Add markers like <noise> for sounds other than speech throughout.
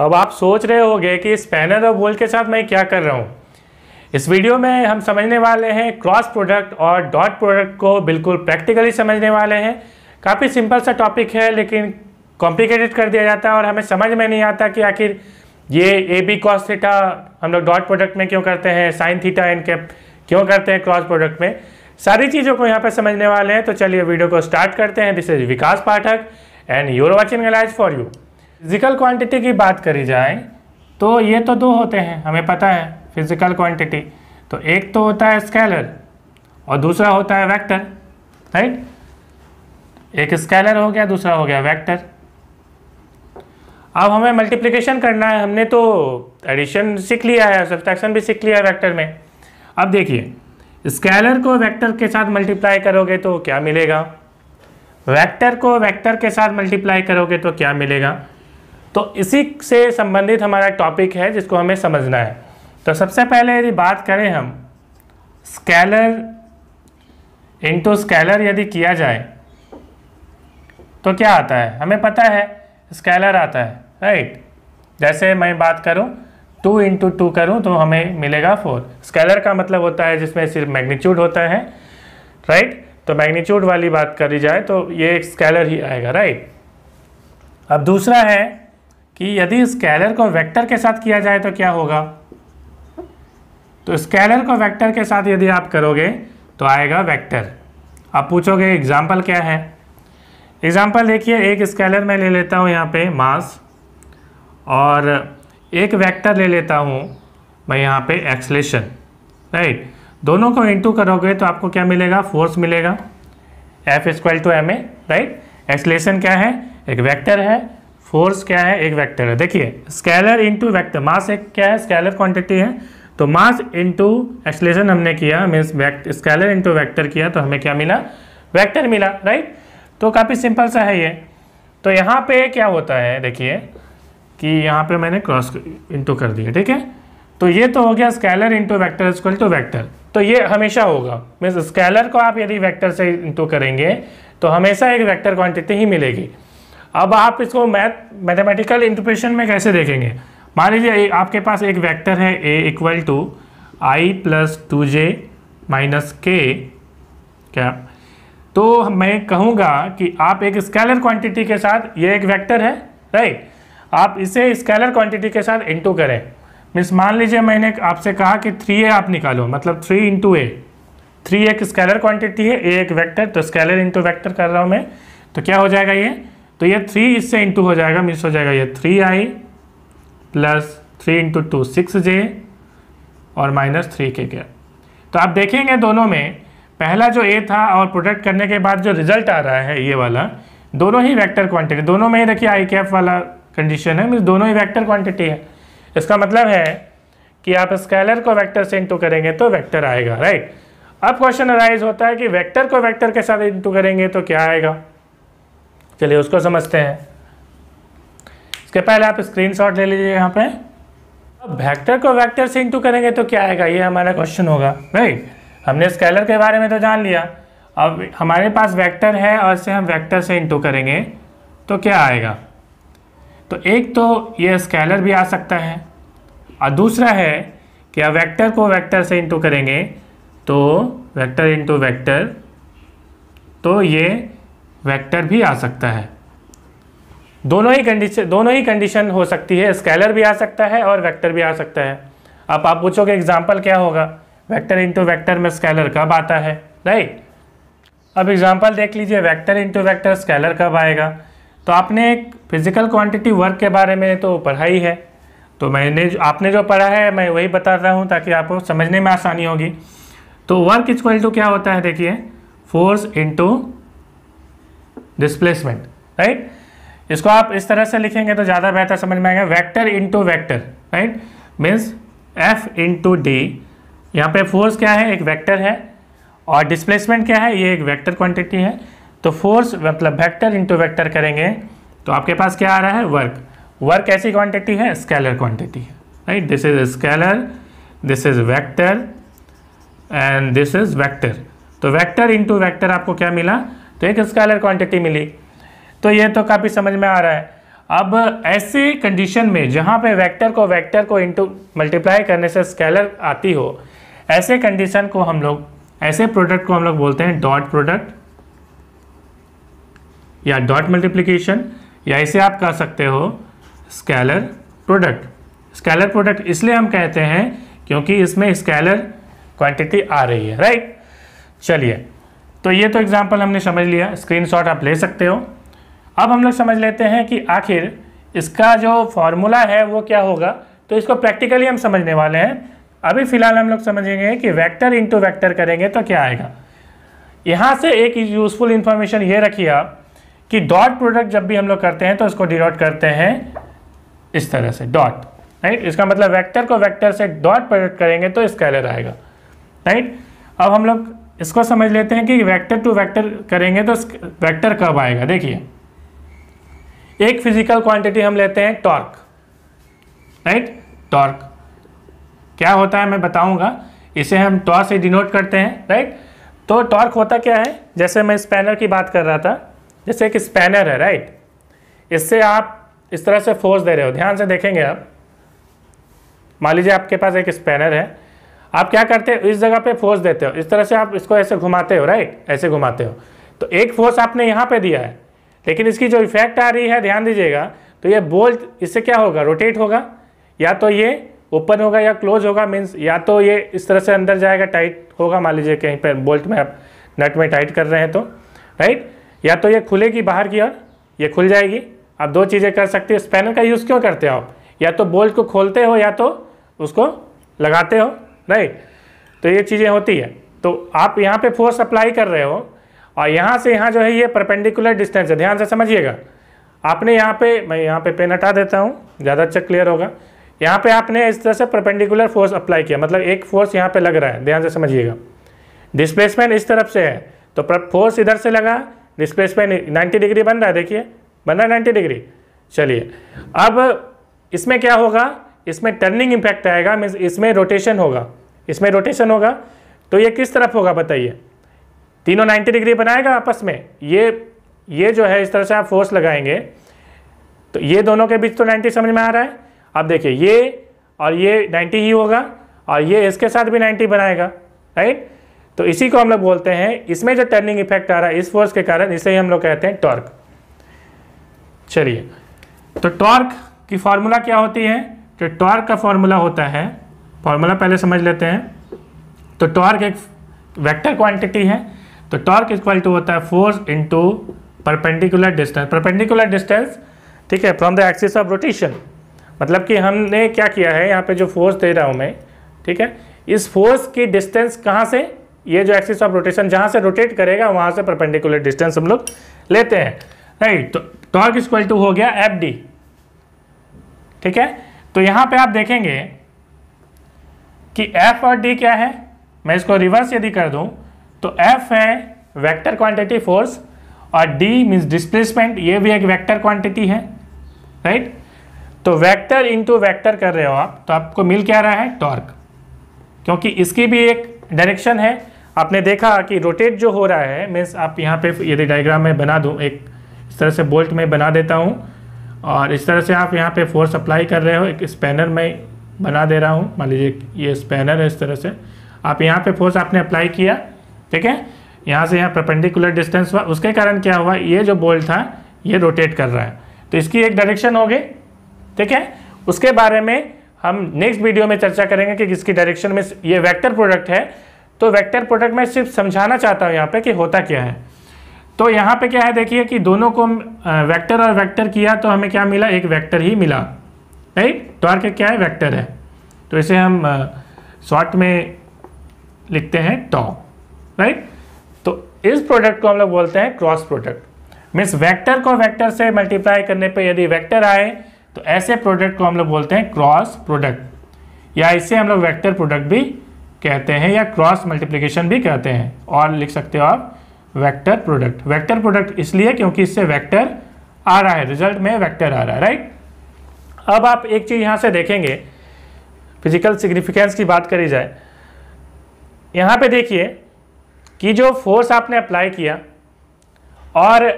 अब आप सोच रहे होंगे कि स्पैनर और बोल के साथ मैं क्या कर रहा हूँ इस वीडियो में हम समझने वाले हैं क्रॉस प्रोडक्ट और डॉट प्रोडक्ट को बिल्कुल प्रैक्टिकली समझने वाले हैं काफ़ी सिंपल सा टॉपिक है लेकिन कॉम्प्लिकेटेड कर दिया जाता है और हमें समझ में नहीं आता कि आखिर ये ए बी कॉस थीटा हम लोग डॉट प्रोडक्ट में क्यों करते हैं साइन थीटा एन कैप क्यों करते हैं क्रॉस प्रोडक्ट में सारी चीज़ों को यहाँ पर समझने वाले हैं तो चलिए वीडियो को स्टार्ट करते हैं this is Vikas Pathak and you're watching allies for you physical quantity की बात करी जाए तो ये तो दो होते हैं हमें पता है फिजिकल क्वांटिटी तो एक तो होता है स्केलर और दूसरा होता है वेक्टर राइट एक स्केलर हो गया दूसरा हो गया वेक्टर अब हमें मल्टीप्लिकेशन करना है हमने तो एडिशन सीख लिया है सब्सट्रैक्शन भी सीख लिया है वैक्टर में अब देखिए स्केलर को वेक्टर के साथ मल्टीप्लाई करोगे तो क्या मिलेगा वेक्टर को वेक्टर के साथ मल्टीप्लाई करोगे तो क्या मिलेगा तो इसी से संबंधित हमारा टॉपिक है जिसको हमें समझना है तो सबसे पहले यदि बात करें हम स्केलर इंटू स्केलर यदि किया जाए तो क्या आता है हमें पता है स्केलर आता है राइट जैसे मैं बात करूं टू इंटू टू करूँ तो हमें मिलेगा फोर स्केलर का मतलब होता है जिसमें सिर्फ मैग्नीट्यूड होता है राइट तो मैग्नीट्यूड वाली बात करी जाए तो ये एक स्केलर ही आएगा राइट अब दूसरा है कि यदि स्केलर को वेक्टर के साथ किया जाए तो क्या होगा तो स्केलर को वेक्टर के साथ यदि आप करोगे तो आएगा वेक्टर अब पूछोगे एग्जाम्पल क्या है एग्जाम्पल देखिए एक स्केलर मैं ले लेता हूँ यहाँ पे मास और एक वेक्टर ले लेता हूँ मैं यहाँ पे एक्सलेशन राइट दोनों को इंटू करोगे तो आपको क्या मिलेगा फोर्स मिलेगा F equal to M A right acceleration क्या है एक वेक्टर है फोर्स क्या है एक वेक्टर है देखिए स्केलर इंटू वैक्टर मास एक क्या है स्केलर क्वांटिटी है तो मास इंटू एक्सलेशन हमने किया मीन्स स्केलर इंटू वैक्टर किया तो हमें क्या मिला वैक्टर मिला राइट तो काफ़ी सिंपल सा है ये तो यहाँ पे क्या होता है देखिए कि यहाँ पे मैंने क्रॉस इंटू कर दिया ठीक है तो ये तो हो गया scalar into vector equal to vector तो ये हमेशा होगा मीन्स स्केलर को आप यदि वैक्टर से इंटू करेंगे तो हमेशा एक वैक्टर क्वांटिटी ही मिलेगी अब आप इसको मैथ मैथमेटिकल इंटरप्रेशन में कैसे देखेंगे मान लीजिए आपके पास एक वेक्टर है A equal to I plus two J minus K क्या तो मैं कहूँगा कि आप एक स्केलर क्वांटिटी के साथ ये एक वेक्टर है राइट आप इसे स्केलर क्वांटिटी के साथ इंटू करें मीन्स मान लीजिए मैंने आपसे कहा कि थ्री ए आप निकालो मतलब थ्री इंटू ए थ्री एक स्केलर क्वांटिटी है ए एक वेक्टर तो स्केलर इंटू वेक्टर कर रहा हूँ मैं तो क्या हो जाएगा ये तो ये थ्री इससे इंटू हो जाएगा मिस हो जाएगा ये three I plus three into two six J और माइनस थ्री के गया तो आप देखेंगे दोनों में पहला जो ए था और प्रोडक्ट करने के बाद जो रिजल्ट आ रहा है ये वाला दोनों ही वैक्टर क्वान्टिटी दोनों में ही देखिए आई एफ वाला कंडीशन है मीन्स दोनों ही वैक्टर क्वान्टिटी है इसका मतलब है कि आप स्केलर को वैक्टर से इंटू करेंगे तो वैक्टर आएगा राइट अब क्वेश्चन अराइज होता है कि वेक्टर को वेक्टर के साथ इंटू करेंगे तो क्या आएगा चलिए उसको समझते हैं इसके पहले आप स्क्रीनशॉट ले लीजिए यहाँ पे अब वेक्टर को वेक्टर से इंटू करेंगे तो क्या आएगा ये हमारा क्वेश्चन होगा राइट हमने स्केलर के बारे में तो जान लिया अब हमारे पास वेक्टर है और इसे हम वेक्टर से इंटू करेंगे तो क्या आएगा तो एक तो ये स्केलर भी आ सकता है और दूसरा है कि अब वेक्टर को वेक्टर से इंटू करेंगे तो वेक्टर इंटू वेक्टर तो ये वेक्टर भी आ सकता है दोनों ही कंडीशन दोनों ही कंडीशन हो सकती है स्केलर भी आ सकता है और वेक्टर भी आ सकता है अब आप पूछोगे एग्जाम्पल क्या होगा वेक्टर इंटू वेक्टर में स्केलर कब आता है राइट अब एग्जाम्पल देख लीजिए वेक्टर इंटू वेक्टर स्केलर कब आएगा तो आपने एक फिजिकल क्वांटिटी वर्क के बारे में तो पढ़ा ही है तो मैंने आपने जो पढ़ा है मैं वही बता रहा हूँ ताकि आपको समझने में आसानी होगी तो वर्क इजक्वल टू क्या होता है देखिए फोर्स इंटू डिस्प्लेसमेंट राइट इसको आप इस तरह से लिखेंगे तो ज़्यादा बेहतर समझ में आएगा vector into vector right means F into D यहाँ पे फोर्स क्या है एक वेक्टर है और डिस्प्लेसमेंट क्या है ये एक वेक्टर क्वांटिटी है तो फोर्स मतलब वैक्टर इंटू वैक्टर करेंगे तो आपके पास क्या आ रहा है वर्क वर्क ऐसी क्वांटिटी है स्केलर क्वांटिटी है right this is scalar this is vector and this is vector तो वेक्टर इंटू वेक्टर आपको क्या मिला तो एक स्केलर क्वांटिटी मिली तो ये तो काफ़ी समझ में आ रहा है अब ऐसी कंडीशन में जहाँ पे वेक्टर को वेक्टर को इंटू मल्टीप्लाई करने से स्केलर आती हो ऐसे कंडीशन को हम लोग ऐसे प्रोडक्ट को हम लोग बोलते हैं डॉट प्रोडक्ट या डॉट मल्टीप्लिकेशन या इसे आप कह सकते हो स्केलर प्रोडक्ट स्केलर प्रोडक्ट इसलिए हम कहते हैं क्योंकि इसमें स्केलर क्वांटिटी आ रही है राइट चलिए तो ये तो एग्जाम्पल हमने समझ लिया स्क्रीन आप ले सकते हो अब हम लोग समझ लेते हैं कि आखिर इसका जो फॉर्मूला है वो क्या होगा तो इसको प्रैक्टिकली हम समझने वाले हैं अभी फ़िलहाल हम लोग समझेंगे कि वेक्टर इनटू वेक्टर करेंगे तो क्या आएगा यहाँ से एक यूज़फुल इन्फॉर्मेशन ये रखिए आप कि डॉट प्रोडक्ट जब भी हम लोग करते हैं तो इसको डिनोट करते हैं इस तरह से डॉट राइट इसका मतलब वैक्टर को वैक्टर से डॉट प्रोडक्ट करेंगे तो स्केलर आएगा राइट अब हम लोग इसको समझ लेते हैं कि वेक्टर टू वेक्टर करेंगे तो वेक्टर कब आएगा देखिए एक फिजिकल क्वांटिटी हम लेते हैं टॉर्क राइट टॉर्क क्या होता है मैं बताऊंगा इसे हम टॉर्क से डिनोट करते हैं राइट तो टॉर्क होता क्या है जैसे मैं स्पैनर की बात कर रहा था जैसे एक स्पैनर है राइट इससे आप इस तरह से फोर्स दे रहे हो ध्यान से देखेंगे आप मान लीजिए आपके पास एक स्पैनर है आप क्या करते हो इस जगह पे फोर्स देते हो इस तरह से आप इसको ऐसे घुमाते हो राइट ऐसे घुमाते हो तो एक फोर्स आपने यहाँ पे दिया है लेकिन इसकी जो इफेक्ट आ रही है ध्यान दीजिएगा तो ये बोल्ट इससे क्या होगा रोटेट होगा या तो ये ओपन होगा या क्लोज होगा मीन्स या तो ये इस तरह से अंदर जाएगा टाइट होगा मान लीजिए कहीं पर बोल्ट में आप नट में टाइट कर रहे हैं तो राइट या तो ये खुलेगी बाहर की ओर ये खुल जाएगी आप दो चीज़ें कर सकते हो स्पैनर का यूज़ क्यों करते हो आप या तो बोल्ट को खोलते हो या तो उसको लगाते हो राइट तो ये चीज़ें होती है तो आप यहाँ पे फोर्स अप्लाई कर रहे हो और यहाँ से यहाँ जो है ये परपेंडिकुलर डिस्टेंस है ध्यान से समझिएगा आपने यहाँ पे मैं यहाँ पे पेन हटा देता हूँ ज़्यादा अच्छा क्लियर होगा यहाँ पे आपने इस तरह से परपेंडिकुलर फोर्स अप्लाई किया मतलब एक फोर्स यहाँ पे लग रहा है ध्यान से समझिएगा डिस्प्लेसमेंट इस तरफ से है तो फोर्स इधर से लगा डिस्प्लेसमेंट नाइन्टी डिग्री बन रहा है देखिए बन रहा है नाइन्टी डिग्री चलिए अब इसमें क्या होगा इसमें टर्निंग इम्पैक्ट आएगा मीन्स इसमें रोटेशन होगा इसमें रोटेशन होगा तो ये किस तरफ होगा बताइए तीनों 90 डिग्री बनाएगा आपस में ये ये जो है इस तरह से आप फोर्स लगाएंगे तो ये दोनों के बीच तो 90 समझ में आ रहा है अब देखिए ये और ये 90 ही होगा और ये इसके साथ भी 90 बनाएगा राइट तो इसी को हम लोग बोलते हैं इसमें जो टर्निंग इफेक्ट आ रहा है इस फोर्स के कारण इसे हम लोग कहते हैं टॉर्क चलिए तो टॉर्क की फार्मूला क्या होती है तो टॉर्क का फॉर्मूला होता है फॉर्मूला पहले समझ लेते हैं तो टॉर्क एक वेक्टर क्वांटिटी है तो टॉर्क इक्वल टू होता है force into perpendicular distance perpendicular distance ठीक है from the axis of rotation मतलब कि हमने क्या किया है यहाँ पे जो फोर्स दे रहा हूँ मैं ठीक है इस फोर्स की डिस्टेंस कहाँ से ये जो एक्सिस ऑफ रोटेशन जहाँ से रोटेट करेगा वहाँ से परपेंडिकुलर डिस्टेंस हम लोग लेते हैं राइट तो टॉर्क इक्वल टू हो गया एफ ठीक है तो यहां पे आप देखेंगे कि f और d क्या है मैं इसको रिवर्स यदि कर दूं तो f है वेक्टर क्वांटिटी फोर्स और d मीन्स डिस्प्लेसमेंट ये भी एक वेक्टर क्वांटिटी है राइट तो वेक्टर इनटू वेक्टर कर रहे हो आप तो आपको मिल क्या रहा है टॉर्क क्योंकि इसकी भी एक डायरेक्शन है आपने देखा कि रोटेट जो हो रहा है मीन्स आप यहाँ पे यदि डायग्राम में बना दूँ एक इस तरह से बोल्ट में बना देता हूँ और इस तरह से आप यहाँ पे फोर्स अप्लाई कर रहे हो एक स्पैनर में बना दे रहा हूँ मान लीजिए ये स्पैनर है इस तरह से आप यहाँ पे फोर्स आपने अप्लाई किया ठीक है यहाँ से यहाँ परपेंडिकुलर डिस्टेंस हुआ उसके कारण क्या हुआ ये जो बोल्ट था ये रोटेट कर रहा है तो इसकी एक डायरेक्शन हो गई ठीक है उसके बारे में हम नेक्स्ट वीडियो में चर्चा करेंगे कि किसकी डायरेक्शन में ये वैक्टर प्रोडक्ट है तो वैक्टर प्रोडक्ट में सिर्फ समझाना चाहता हूँ यहाँ पर कि होता क्या है तो यहाँ पे क्या है देखिए कि दोनों को वेक्टर और वेक्टर किया तो हमें क्या मिला एक वेक्टर ही मिला राइट टॉर्क तो क्या है वेक्टर है तो इसे हम शॉर्ट में लिखते हैं टॉ राइट तो इस प्रोडक्ट को हम लोग बोलते हैं क्रॉस प्रोडक्ट मीन्स वेक्टर को वेक्टर से मल्टीप्लाई करने पर यदि वैक्टर आए तो ऐसे प्रोडक्ट को हम लोग बोलते हैं क्रॉस प्रोडक्ट या इसे हम लोग वैक्टर प्रोडक्ट भी कहते हैं या क्रॉस मल्टीप्लिकेशन भी कहते हैं और लिख सकते हो आप वेक्टर प्रोडक्ट वेक्टर प्रोडक्ट इसलिए क्योंकि इससे वेक्टर आ रहा है रिजल्ट में वेक्टर आ रहा है राइट अब आप एक चीज़ यहां से देखेंगे फिजिकल सिग्निफिकेंस की बात करी जाए यहां पे देखिए कि जो फोर्स आपने अप्लाई किया और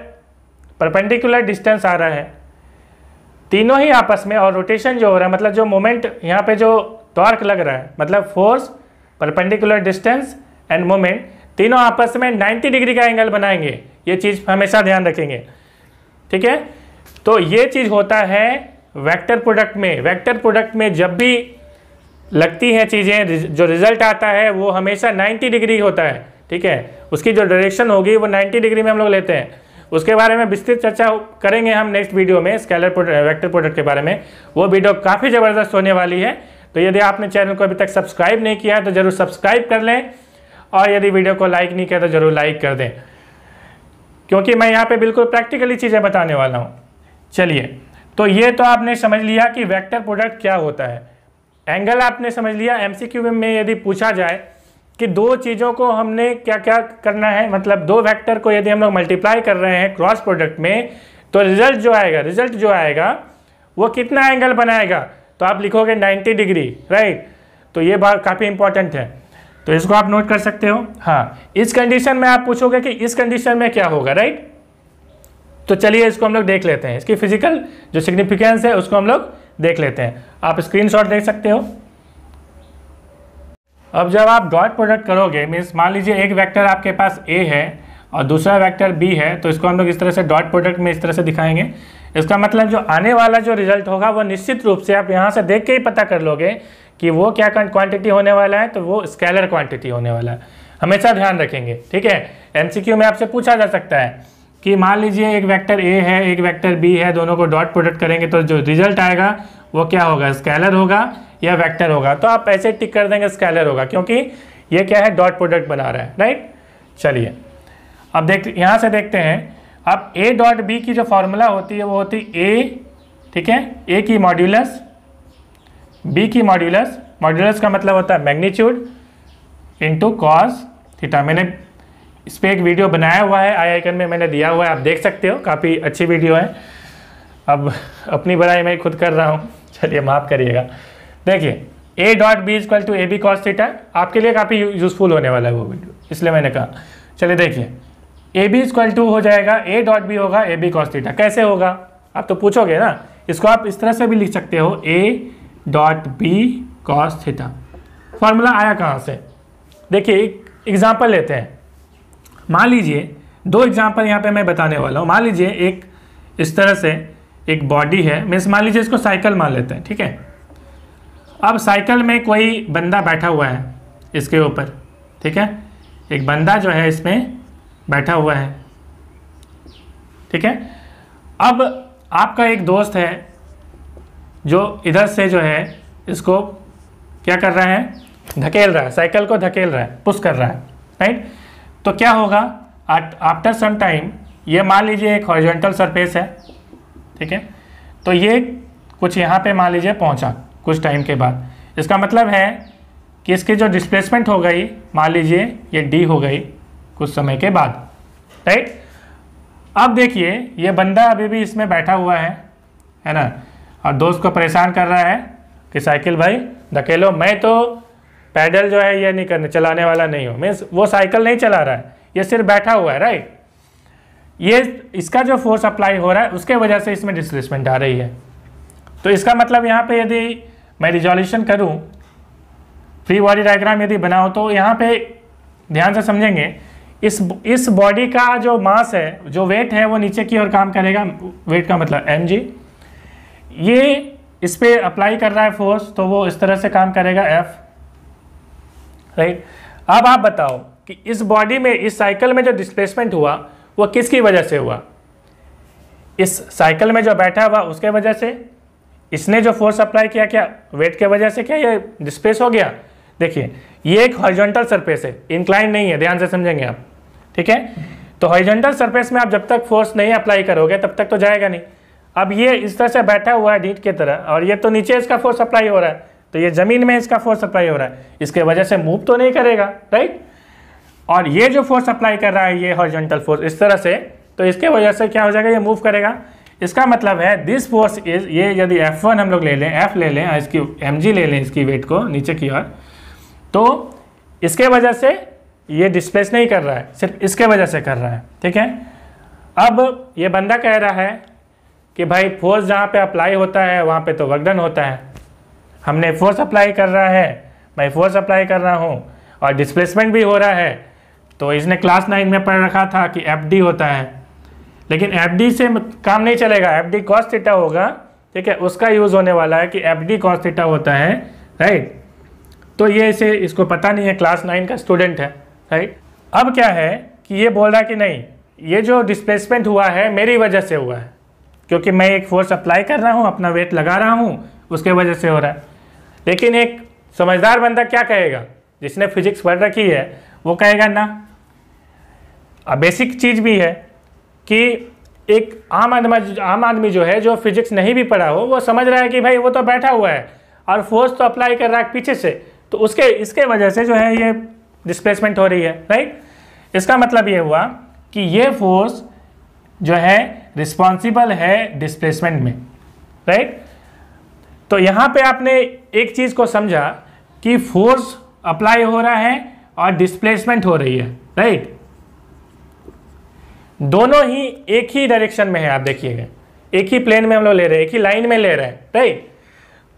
परपेंडिकुलर डिस्टेंस आ रहा है तीनों ही आपस में और रोटेशन जो हो रहा है मतलब जो मोमेंट यहाँ पे जो टॉर्क लग रहा है मतलब force perpendicular distance and moment तीनों आपस में 90 डिग्री का एंगल बनाएंगे ये चीज़ हमेशा ध्यान रखेंगे ठीक है तो ये चीज़ होता है वेक्टर प्रोडक्ट में वेक्टर प्रोडक्ट में जब भी लगती हैं चीज़ें जो रिजल्ट आता है वो हमेशा 90 डिग्री होता है ठीक है उसकी जो डायरेक्शन होगी वो 90 डिग्री में हम लोग लेते हैं उसके बारे में विस्तृत चर्चा करेंगे हम नेक्स्ट वीडियो में स्केलर प्रोडक्ट वैक्टर प्रोडक्ट के बारे में वो वीडियो काफ़ी ज़बरदस्त होने वाली है तो यदि आपने चैनल को अभी तक सब्सक्राइब नहीं किया है तो ज़रूर सब्सक्राइब कर लें और यदि वीडियो को लाइक नहीं किया तो ज़रूर लाइक कर दें क्योंकि मैं यहाँ पे बिल्कुल प्रैक्टिकली चीज़ें बताने वाला हूँ चलिए तो ये तो आपने समझ लिया कि वेक्टर प्रोडक्ट क्या होता है एंगल आपने समझ लिया एम में यदि पूछा जाए कि दो चीज़ों को हमने क्या क्या करना है मतलब दो वैक्टर को यदि हम लोग मल्टीप्लाई कर रहे हैं क्रॉस प्रोडक्ट में तो रिजल्ट जो आएगा रिजल्ट जो आएगा वो कितना एंगल बनाएगा तो आप लिखोगे 90 डिग्री राइट तो ये बात काफ़ी इंपॉर्टेंट है तो इसको आप नोट कर सकते हो हाँ इस कंडीशन में आप पूछोगे कि इस कंडीशन में क्या होगा राइट तो चलिए इसको हम लोग देख लेते हैं इसकी फिजिकल जो सिग्निफिकेंस है उसको हम लोग देख लेते हैं आप स्क्रीनशॉट देख सकते हो अब जब आप डॉट प्रोडक्ट करोगे मीन्स मान लीजिए एक वेक्टर आपके पास ए है और दूसरा वेक्टर बी है तो इसको हम लोग इस तरह से डॉट प्रोडक्ट में इस तरह से दिखाएंगे इसका मतलब जो आने वाला जो रिजल्ट होगा वो निश्चित रूप से आप यहाँ से देख के ही पता कर लोगे कि वो क्या क्वांटिटी होने वाला है तो वो स्केलर क्वांटिटी होने वाला है हमेशा ध्यान रखेंगे ठीक है एमसीक्यू में आपसे पूछा जा सकता है कि मान लीजिए एक वेक्टर ए है एक वेक्टर बी है दोनों को डॉट प्रोडक्ट करेंगे तो जो रिजल्ट आएगा वो क्या होगा स्केलर होगा या वेक्टर होगा तो आप ऐसे टिक कर देंगे स्केलर होगा क्योंकि ये क्या है डॉट प्रोडक्ट बना रहा है राइट चलिए अब देख यहाँ से देखते हैं अब ए डॉट बी की जो फॉर्मूला होती है वो होती है ए ठीक है ए की मॉड्यूलस बी की मॉड्यूलस मॉड्यूलस का मतलब होता है मैग्नीट्यूड इंटू कॉस थीटा मैंने इस पर एक वीडियो बनाया हुआ है आई आइकन में मैंने दिया हुआ है आप देख सकते हो काफ़ी अच्छी वीडियो है अब अपनी बड़ाई मैं खुद कर रहा हूँ चलिए माफ़ करिएगा देखिए A dot B equal to A B cos theta आपके लिए काफ़ी यूजफुल होने वाला है वो वीडियो इसलिए मैंने कहा चलिए देखिए ए बी इक्वल टू हो जाएगा ए डॉट बी होगा ए बी कॉस थीटा कैसे होगा आप तो पूछोगे ना इसको आप इस तरह से भी लिख सकते हो A dot B cos theta formula आया कहाँ से देखिए एक एग्जाम्पल लेते हैं मान लीजिए दो एग्जाम्पल यहाँ पे मैं बताने वाला हूँ मान लीजिए एक इस तरह से एक बॉडी है मीन्स मान लीजिए इसको साइकिल मान लेते हैं ठीक है अब साइकिल में कोई बंदा बैठा हुआ है इसके ऊपर ठीक है एक बंदा जो है इसमें बैठा हुआ है ठीक है अब आपका एक दोस्त है जो इधर से जो है इसको क्या कर रहा है धकेल रहा है साइकिल को धकेल रहा है पुश कर रहा है राइट तो क्या होगा आफ्टर सम टाइम ये मान लीजिए एक हॉरिजेंटल सरफेस है ठीक है तो ये कुछ यहाँ पे मान लीजिए पहुँचा कुछ टाइम के बाद इसका मतलब है कि इसकी जो डिस्प्लेसमेंट हो गई मान लीजिए ये डी हो गई कुछ समय के बाद राइट अब देखिए ये बंदा अभी भी इसमें बैठा हुआ है है ना और दोस्त को परेशान कर रहा है कि साइकिल भाई धकेलो मैं तो पैडल जो है ये नहीं करने चलाने वाला नहीं हूँ मीन्स वो साइकिल नहीं चला रहा है ये सिर्फ बैठा हुआ है राइट ये इसका जो फोर्स अप्लाई हो रहा है उसके वजह से इसमें डिस्प्लेसमेंट आ रही है तो इसका मतलब यहाँ पे यदि मैं रिजोल्यूशन करूँ फ्री बॉडी डायग्राम यदि बनाओ तो यहाँ पे ध्यान से समझेंगे इस इस बॉडी का जो मास है जो वेट है वो नीचे की ओर काम करेगा वेट का मतलब एम जी ये इस पर अप्लाई कर रहा है फोर्स तो वो इस तरह से काम करेगा एफ राइट अब आप बताओ कि इस बॉडी में इस साइकिल में जो डिस्प्लेसमेंट हुआ वो किसकी वजह से हुआ इस साइकिल में जो बैठा हुआ उसके वजह से इसने जो फोर्स अप्लाई किया क्या वेट के वजह से क्या ये डिस्प्लेस हो गया देखिए ये एक हॉरिजॉन्टल सरफेस है इंक्लाइन नहीं है ध्यान से समझेंगे आप ठीक है तो हॉरिजेंटल सरफेस में आप जब तक फोर्स नहीं अप्लाई करोगे तब तक तो जाएगा नहीं अब ये इस तरह से बैठा हुआ है डीट की तरह और ये तो नीचे इसका फोर्स अप्लाई हो रहा है तो ये ज़मीन में इसका फोर्स अप्लाई हो रहा है इसके वजह से मूव तो नहीं करेगा राइट और ये जो फोर्स अप्लाई कर रहा है ये हॉरिजेंटल फोर्स इस तरह से तो इसके वजह से क्या हो जाएगा ये मूव करेगा इसका मतलब है दिस फोर्स इज ये यदि वन हम लोग ले लें एफ ले लें इसकी जी ले लें इसकी वेट को नीचे की ओर तो इसके वजह से ये डिस्प्लेस नहीं कर रहा है सिर्फ इसके वजह से कर रहा है ठीक है अब ये बंदा कह रहा है कि भाई फोर्स जहाँ पे अप्लाई होता है वहाँ पे तो वर्कडन होता है हमने फोर्स अप्लाई कर रहा है मैं फोर्स अप्लाई कर रहा हूँ और डिस्प्लेसमेंट भी हो रहा है तो इसने क्लास नाइन में पढ़ रखा था कि एफ डी होता है लेकिन एफ डी से काम नहीं चलेगा एफ डी कॉस्ट थीटा होगा ठीक है उसका यूज़ होने वाला है कि एफ डी कॉस्ट थीटा होता है राइट तो ये इसे इसको पता नहीं है क्लास नाइन का स्टूडेंट है राइट अब क्या है कि ये बोल रहा है कि नहीं ये जो डिस्प्लेसमेंट हुआ है मेरी वजह से हुआ है क्योंकि मैं एक फोर्स अप्लाई कर रहा हूँ अपना वेट लगा रहा हूँ उसके वजह से हो रहा है लेकिन एक समझदार बंदा क्या कहेगा जिसने फिजिक्स पढ़ रखी है वो कहेगा ना अब बेसिक चीज़ भी है कि एक आम आदमी आम आदमी जो है जो फिजिक्स नहीं भी पढ़ा हो वो समझ रहा है कि भाई वो तो बैठा हुआ है और फोर्स तो अप्लाई कर रहा है पीछे से तो उसके इसके वजह से जो है ये डिस्प्लेसमेंट हो रही है राइट इसका मतलब ये हुआ कि ये फोर्स जो है रिस्पॉन्सिबल है डिस्प्लेसमेंट में राइट तो यहाँ पे आपने एक चीज़ को समझा कि फोर्स अप्लाई हो रहा है और डिस्प्लेसमेंट हो रही है राइट दोनों ही एक ही डायरेक्शन में है आप देखिएगा एक ही प्लेन में हम लोग ले रहे हैं एक ही लाइन में ले रहे हैं राइट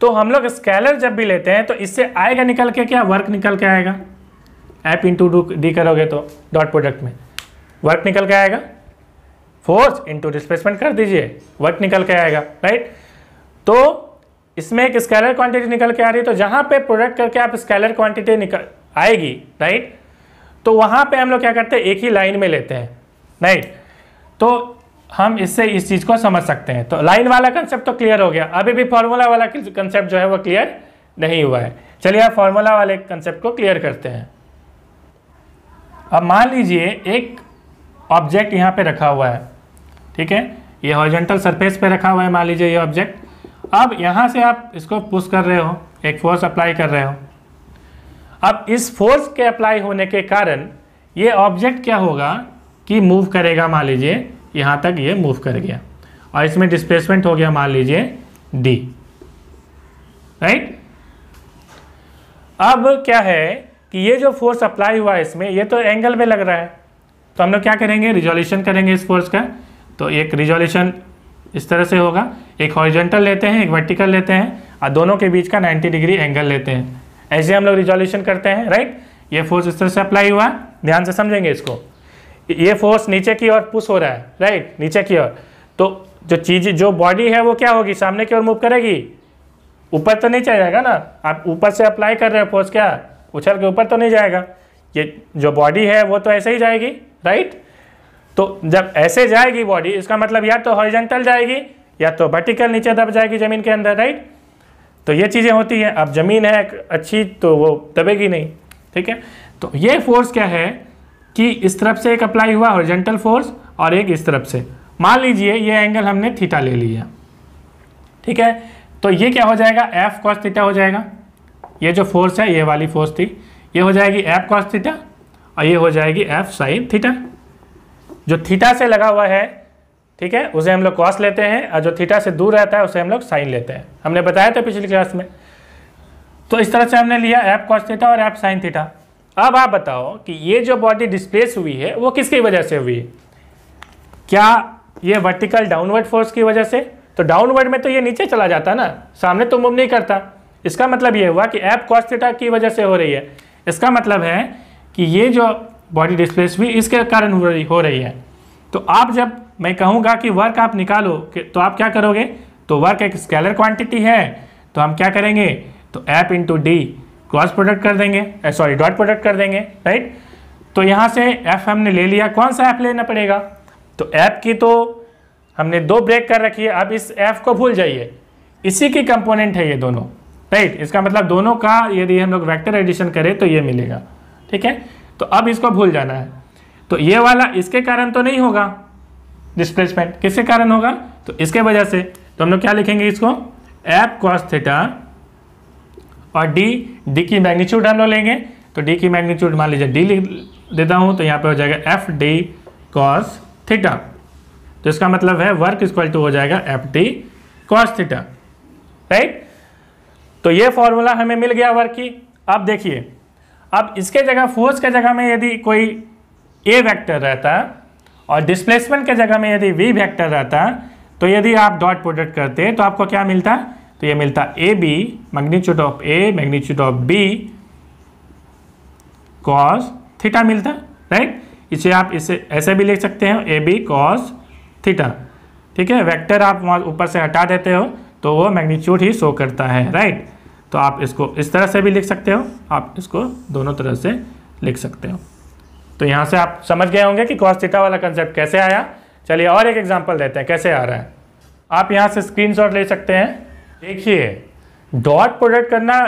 तो हम लोग स्केलर जब भी लेते हैं तो इससे आएगा निकल के क्या वर्क निकल के आएगा ऐप इंटू डू डी करोगे तो डॉट प्रोडक्ट में वर्क निकल के आएगा फोर्स इंटू डिस्प्लेसमेंट कर दीजिए वर्क निकल के आएगा राइट तो इसमें एक स्केलर क्वांटिटी निकल के आ रही है तो जहां पे प्रोडक्ट करके आप स्केलर क्वांटिटी निकल आएगी राइट तो वहां पे हम लोग क्या करते हैं एक ही लाइन में लेते हैं राइट तो हम इससे इस चीज़ को समझ सकते हैं तो लाइन वाला कंसेप्ट तो क्लियर हो गया अभी भी फॉर्मूला वाला कंसेप्ट जो है वो क्लियर नहीं हुआ है चलिए आप फॉर्मूला वाले कंसेप्ट को क्लियर करते हैं अब मान लीजिए एक ऑब्जेक्ट यहाँ पे रखा हुआ है ठीक है ये हॉरिजॉन्टल सरफेस पे रखा हुआ है मान लीजिए ये ऑब्जेक्ट अब यहाँ से आप इसको पुश कर रहे हो एक फोर्स अप्लाई कर रहे हो अब इस फोर्स के अप्लाई होने के कारण ये ऑब्जेक्ट क्या होगा कि मूव करेगा मान लीजिए यहाँ तक ये मूव कर गया और इसमें डिस्प्लेसमेंट हो गया मान लीजिए डी राइट अब क्या है कि ये जो फोर्स अप्लाई हुआ है इसमें ये तो एंगल में लग रहा है तो हम लोग क्या करेंगे रिजोल्यूशन करेंगे इस फोर्स का तो एक रिजोल्यूशन इस तरह से होगा एक हॉरिजेंटल लेते हैं एक वर्टिकल लेते हैं और दोनों के बीच का 90 डिग्री एंगल लेते हैं ऐसे हम लोग रिजोल्यूशन करते हैं राइट ये फोर्स इस तरह से अप्लाई हुआ ध्यान से समझेंगे इसको ये फोर्स नीचे की ओर पुश हो रहा है राइट नीचे की ओर तो जो चीज़ जो बॉडी है वो क्या होगी सामने की ओर मूव करेगी ऊपर तो नहीं चाहिएगा जाएगा ना आप ऊपर से अप्लाई कर रहे हो फोर्स क्या उछल के ऊपर तो नहीं जाएगा ये जो बॉडी है वो तो ऐसे ही जाएगी राइट तो जब ऐसे जाएगी बॉडी इसका मतलब या तो हॉरिजेंटल जाएगी या तो वर्टिकल नीचे दब जाएगी ज़मीन के अंदर राइट तो ये चीज़ें होती हैं अब ज़मीन है अच्छी तो वो दबेगी नहीं ठीक है तो ये फोर्स क्या है कि इस तरफ से एक अप्लाई हुआ हॉरिजेंटल फोर्स और एक इस तरफ से मान लीजिए ये एंगल हमने थीटा ले लिया ठीक है तो ये क्या हो जाएगा एफ कॉस थीटा हो जाएगा ये जो फोर्स है ये वाली फोर्स थी ये हो जाएगी एफ कॉस थीटा और ये हो जाएगी एफ साइन थीटा जो थीटा से लगा हुआ है ठीक है उसे हम लोग कॉस लेते हैं और जो थीटा से दूर रहता है उसे हम लोग साइन लेते हैं हमने बताया था पिछली क्लास में तो इस तरह से हमने लिया एफ कॉस थीटा और एफ साइन थीटा अब आप बताओ कि ये जो बॉडी डिस्प्लेस हुई है वो किसकी वजह से हुई है क्या ये वर्टिकल डाउनवर्ड फोर्स की वजह से तो डाउनवर्ड में तो ये नीचे चला जाता ना सामने तो मूव नहीं करता इसका मतलब ये हुआ कि ऐप कॉस्ट की वजह से हो रही है इसका मतलब है कि ये जो बॉडी डिस्प्लेस भी इसके कारण हो रही हो रही है तो आप जब मैं कहूँगा कि वर्क आप निकालो तो आप क्या करोगे तो वर्क एक स्केलर क्वांटिटी है तो हम क्या करेंगे तो F into D cross product कर देंगे सॉरी डॉट प्रोडक्ट कर देंगे राइट तो यहाँ से ऐप हमने ले लिया कौन सा ऐप लेना पड़ेगा तो ऐप की तो हमने दो ब्रेक कर रखी है अब इस ऐप को भूल जाइए इसी की कंपोनेंट है ये दोनों राइट इसका मतलब दोनों का यदि हम लोग वैक्टर एडिशन करें तो ये मिलेगा ठीक है तो अब इसको भूल जाना है तो ये वाला इसके कारण तो नहीं होगा डिस्प्लेसमेंट किसके कारण होगा तो इसके वजह से तो हम लोग क्या लिखेंगे इसको एप कॉस थीटा और डी डी की मैग्नीच्यूड हम लोग लेंगे तो डी की मैग्नीच्यूड मान लीजिए डी लिख देता हूँ तो यहाँ पे हो जाएगा एफ डी कॉस थीटा तो इसका मतलब है वर्क इज्क्वल टू हो जाएगा F D cos theta right तो ये फॉर्मूला हमें मिल गया वर्क की अब देखिए अब इसके जगह फोर्स के जगह में यदि कोई ए वेक्टर रहता और डिस्प्लेसमेंट के जगह में यदि वी वेक्टर रहता तो यदि आप डॉट प्रोडक्ट करते तो आपको क्या मिलता तो ये मिलता A B magnitude of A magnitude of B cos theta मिलता राइट इसे आप इसे ऐसे भी लिख सकते हैं ए बी कॉस थीटा ठीक है वेक्टर आप वहाँ ऊपर से हटा देते हो तो वो मैग्नीट्यूड ही शो करता है राइट तो आप इसको इस तरह से भी लिख सकते हो आप इसको दोनों तरह से लिख सकते हो तो यहाँ से आप समझ गए होंगे कि कॉस थीटा वाला कंसेप्ट कैसे आया चलिए और एक एग्जाम्पल देते हैं कैसे आ रहा है आप यहाँ से स्क्रीनशॉट ले सकते हैं देखिए डॉट प्रोडक्ट करना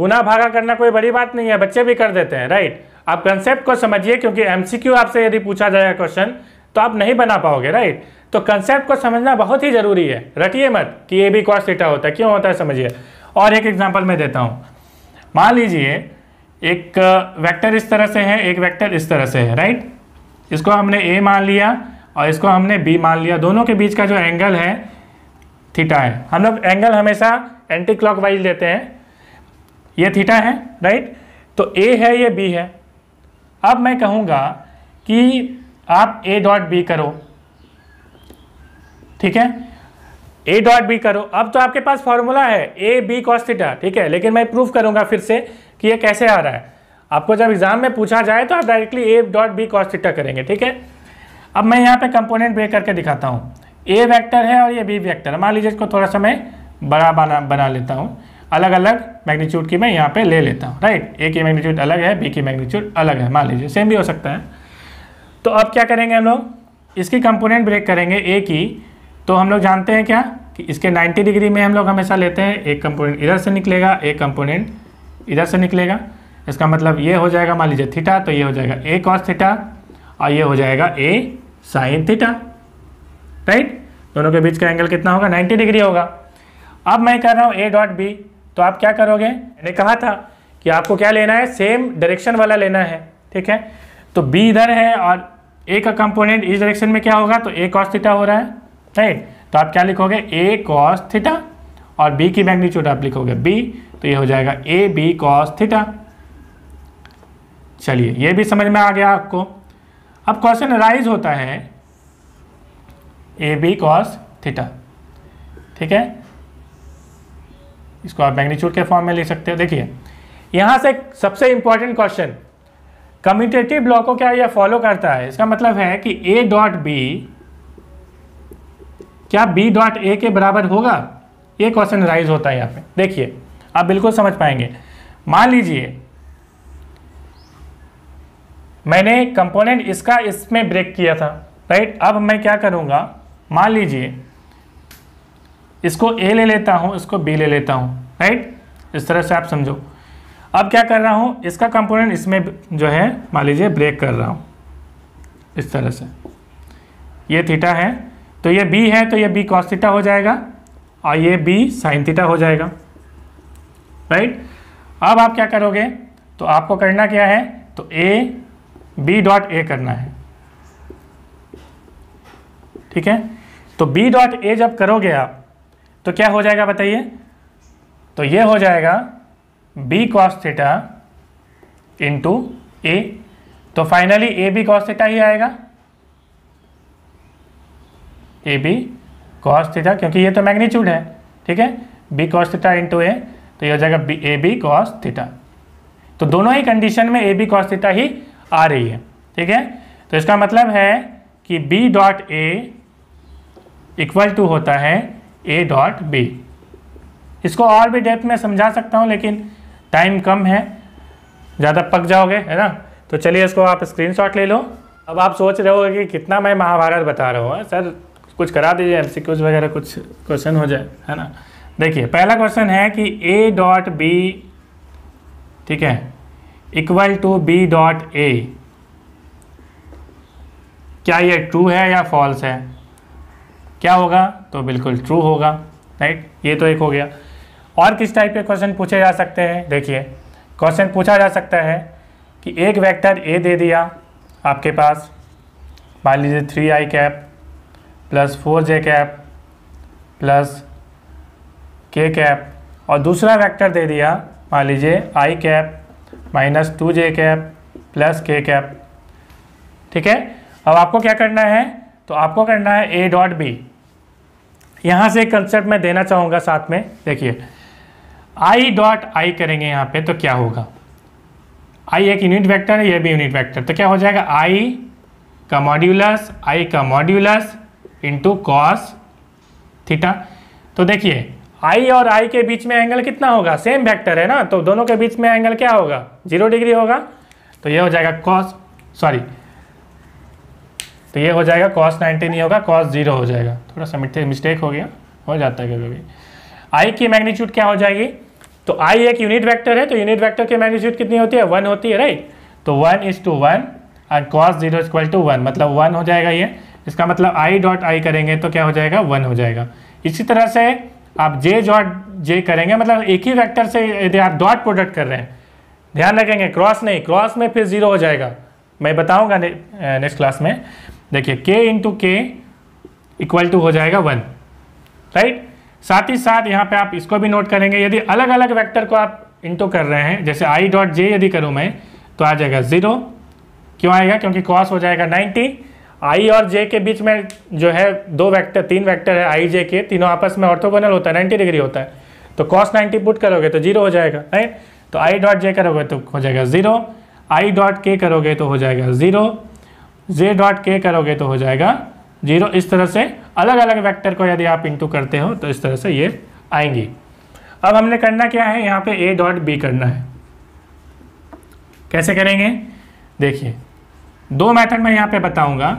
गुना भागा करना कोई बड़ी बात नहीं है बच्चे भी कर देते हैं राइट आप कंसेप्ट को समझिए क्योंकि एम आपसे यदि पूछा जाएगा क्वेश्चन तो आप नहीं बना पाओगे राइट तो कंसेप्ट को समझना बहुत ही जरूरी है रटिए मत कि ये भी कॉस्ट थीटा होता है क्यों होता है समझिए और एक एग्जाम्पल मैं देता हूँ मान लीजिए एक वेक्टर इस तरह से है एक वेक्टर इस तरह से है राइट इसको हमने ए मान लिया और इसको हमने बी मान लिया दोनों के बीच का जो एंगल है थीटा है हम लोग एंगल हमेशा एंटी वाइज लेते हैं ये थीटा है राइट तो ए है ये बी है अब मैं कहूँगा कि आप ए डॉट बी करो ठीक है ए डॉट बी करो अब तो आपके पास फॉर्मूला है ए बी कॉस्टिटा ठीक है लेकिन मैं प्रूफ करूंगा फिर से कि ये कैसे आ रहा है आपको जब एग्जाम में पूछा जाए तो आप directly A dot B cos करेंगे ठीक है अब मैं यहाँ पे कंपोनेंट ब्रेक करके दिखाता हूँ ए वैक्टर है और ये बी वैक्टर मान लीजिए इसको थोड़ा सा मैं बड़ा बना बना लेता हूँ अलग अलग मैग्नीट्यूड की मैं यहाँ पे ले लेता हूँ राइट ए की मैग्नीट्यूड अलग है बी की मैग्नीट्यूड अलग है मान लीजिए सेम भी हो सकता है तो अब क्या करेंगे हम लोग इसकी कंपोनेंट ब्रेक करेंगे ए की तो हम लोग जानते हैं क्या कि इसके 90 डिग्री में हम लोग हमेशा लेते हैं एक कंपोनेंट इधर से निकलेगा एक कंपोनेंट इधर से निकलेगा इसका मतलब ये हो जाएगा मान लीजिए थीटा तो ये हो जाएगा ए कॉस थीटा और ये हो जाएगा ए साइन थीटा राइट दोनों के बीच का एंगल कितना होगा 90 डिग्री होगा अब मैं कर रहा हूँ ए डॉट बी तो आप क्या करोगे मैंने कहा था कि आपको क्या लेना है सेम डायरेक्शन वाला लेना है ठीक है तो बी इधर है और ए का कंपोनेंट इस डायरेक्शन में क्या होगा तो ए कॉस थीटा हो रहा है राइट तो आप क्या लिखोगे ए कॉस थीटा और बी की मैग्नीट्यूड आप लिखोगे बी तो ये हो जाएगा ए बी कॉस थीटा चलिए ये भी समझ में आ गया आपको अब क्वेश्चन राइज होता है ए बी कॉस थीटा ठीक है इसको आप मैग्नीट्यूड के फॉर्म में लिख सकते हो देखिए यहां से सबसे इंपॉर्टेंट क्वेश्चन कम्यूटेटिव ब्लॉक को क्या यह फॉलो करता है इसका मतलब है कि ए डॉट बी क्या बी डॉट ए के बराबर होगा ये क्वेश्चन राइज होता है यहाँ पे देखिए आप बिल्कुल समझ पाएंगे मान लीजिए मैंने कंपोनेंट इसका इसमें ब्रेक किया था राइट अब मैं क्या करूँगा मान लीजिए इसको ए ले लेता हूँ इसको बी ले लेता हूँ राइट इस तरह से आप समझो अब क्या कर रहा हूँ इसका कंपोनेंट इसमें जो है मान लीजिए ब्रेक कर रहा हूँ इस तरह से ये थीटा है तो ये बी है तो ये बी कॉस हो जाएगा और ये बी साइन थीटा हो जाएगा राइट अब आप क्या करोगे तो आपको करना क्या है तो ए बी डॉट ए करना है ठीक है तो बी डॉट ए जब करोगे आप तो क्या हो जाएगा बताइए तो ये हो जाएगा B cos theta into A तो finally A B cos theta ही आएगा ए बी कॉस थीटा क्योंकि ये तो मैग्नीट्यूड है ठीक है B cos theta into A तो ये हो जाएगा B A B cos theta तो दोनों ही कंडीशन में ए बी कॉस थीटा ही आ रही है ठीक है तो इसका मतलब है कि B dot A equal to होता है ए डॉट बी इसको और भी डेप्थ में समझा सकता हूँ लेकिन टाइम कम है ज़्यादा पक जाओगे है ना तो चलिए इसको आप स्क्रीनशॉट ले लो अब आप सोच रहे हो कि कितना मैं महाभारत बता रहा हूँ हाँ? सर कुछ करा दीजिए एमसीक्यूज वगैरह कुछ क्वेश्चन हो जाए है ना देखिए पहला क्वेश्चन है कि ए डॉट बी ठीक है equal to B dot A क्या ये ट्रू है या फॉल्स है क्या होगा तो बिल्कुल ट्रू होगा राइट ये तो एक हो गया और किस टाइप के क्वेश्चन पूछे जा सकते हैं देखिए क्वेश्चन पूछा जा सकता है कि एक वेक्टर ए दे दिया आपके पास मान लीजिए three I cap plus four J cap plus K cap और दूसरा वेक्टर दे दिया मान लीजिए I cap minus two J cap plus K cap ठीक है अब आपको क्या करना है तो आपको करना है ए डॉट बी यहाँ से एक कंसेप्ट मैं देना चाहूँगा साथ में देखिए आई डॉट आई करेंगे यहाँ पे तो क्या होगा आई एक यूनिट वेक्टर है ये भी यूनिट वेक्टर तो क्या हो जाएगा आई का मॉड्यूलस आई का मॉड्यूलस इंटू कॉस थीटा तो देखिए आई और आई के बीच में एंगल कितना होगा सेम वेक्टर है ना तो दोनों के बीच में एंगल क्या होगा जीरो डिग्री होगा तो ये हो जाएगा कॉस सॉरी तो ये हो जाएगा कॉस नाइन्टी नहीं होगा कॉस जीरो हो जाएगा थोड़ा सा मिस्टेक हो गया हो जाता है कभी आई की मैग्नीट्यूड क्या हो जाएगी तो आई एक यूनिट वैक्टर है तो यूनिट वैक्टर की मैग्नीट्यूड कितनी होती है वन होती है राइट तो one is to one and cos zero is to one मतलब वन हो जाएगा ये इसका मतलब आई डॉट आई करेंगे तो क्या हो जाएगा वन हो जाएगा इसी तरह से आप जे डॉट जे करेंगे मतलब एक ही वैक्टर से यदि आप डॉट प्रोडक्ट कर रहे हैं ध्यान रखेंगे क्रॉस नहीं क्रॉस में फिर ज़ीरो हो जाएगा मैं बताऊंगा ने, नेक्स्ट क्लास में देखिए के इंटू के इक्वल टू हो जाएगा वन राइट साथ ही साथ यहाँ पे आप इसको भी नोट करेंगे यदि अलग अलग वेक्टर को आप इंटू कर रहे हैं जैसे आई डॉट जे यदि करूँ मैं तो आ जाएगा ज़ीरो क्यों आएगा क्योंकि क्रॉस हो जाएगा नाइन्टी आई और जे के बीच में जो है दो वेक्टर तीन वेक्टर है आई जे के तीनों आपस में ऑर्थोगोनल होता है नाइन्टी डिग्री होता है तो कॉस नाइन्टी पुट करोगे तो जीरो हो जाएगा राइट तो आई डॉट जे करोगे तो हो जाएगा ज़ीरो आई डॉट के करोगे तो हो जाएगा ज़ीरो जे डॉट के करोगे तो हो जाएगा जीरो इस तरह से अलग अलग वैक्टर को यदि आप इंटू करते हो तो इस तरह से ये आएंगी अब हमने करना क्या है यहाँ पे ए डॉट बी करना है कैसे करेंगे देखिए दो मेथड मैं यहाँ पे बताऊंगा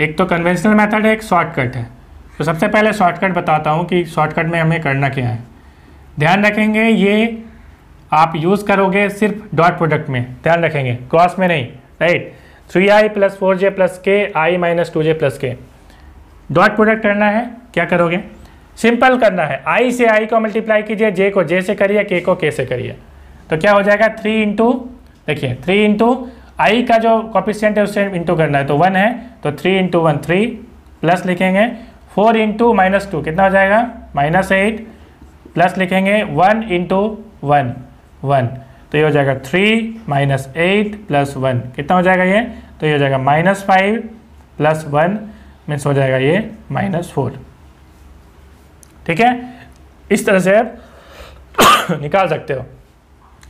एक तो कन्वेंशनल मेथड है एक शॉर्टकट है तो सबसे पहले शॉर्टकट बताता हूँ कि शॉर्टकट में हमें करना क्या है ध्यान रखेंगे ये आप यूज़ करोगे सिर्फ डॉट प्रोडक्ट में ध्यान रखेंगे क्रॉस में नहीं right three I plus four J plus K I minus two J plus K dot product करना है क्या करोगे सिंपल करना है आई से आई को मल्टीप्लाई कीजिए जे को जे से करिए के को के से करिए तो क्या हो जाएगा थ्री इंटू देखिए थ्री इंटू आई का जो कॉपिशियंट है उससे इंटू करना है तो वन है तो three into one three plus लिखेंगे फोर इंटू माइनस टू कितना हो जाएगा माइनस एट प्लस लिखेंगे वन इंटू वन वन तो ये हो जाएगा three minus eight plus one कितना हो जाएगा ये तो ये हो जाएगा minus five plus one means हो जाएगा ये माइनस फोर ठीक है इस तरह से आप <coughs> निकाल सकते हो